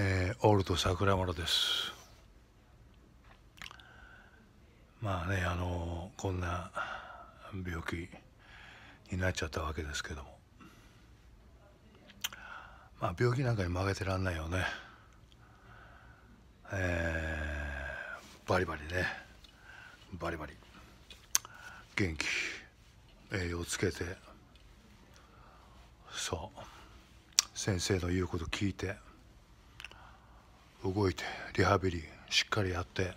えー、オールド桜村ですまあねあのこんな病気になっちゃったわけですけどもまあ病気なんかに負けてらんないよねえー、バリバリねバリバリ元気栄養つけてそう先生の言うこと聞いて動いてリハビリしっかりやって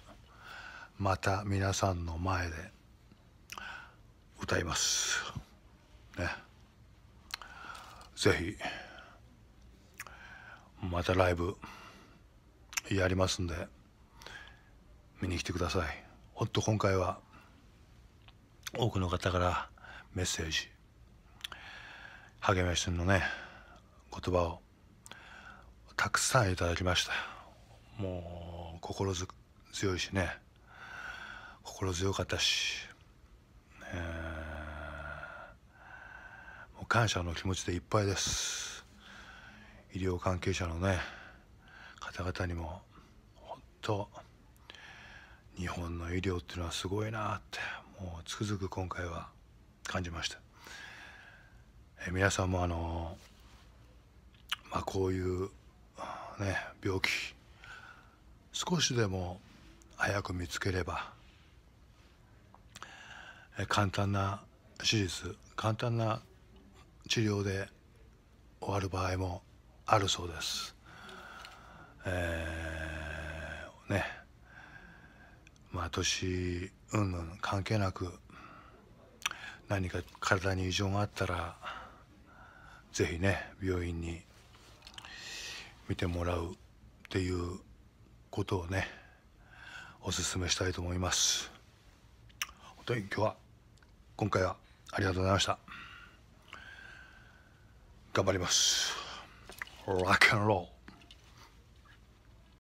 また皆さんの前で歌いますねぜひまたライブやりますんで見に来てくださいほんと今回は多くの方からメッセージ励ましのね言葉をたくさんいただきましたもう心強いしね心強かったし、えー、もう感謝の気持ちでいっぱいです医療関係者のね方々にも本当日本の医療っていうのはすごいなってもうつくづく今回は感じました、えー、皆さんもあのまあこういうね病気少しでも早く見つければ簡単な手術簡単な治療で終わる場合もあるそうです。えー、ねまあ年うんうん関係なく何か体に異常があったら是非ね病院に診てもらうっていうことをねおすすめしたいと思います本当に今日は今回はありがとうございました頑張りますロックンロール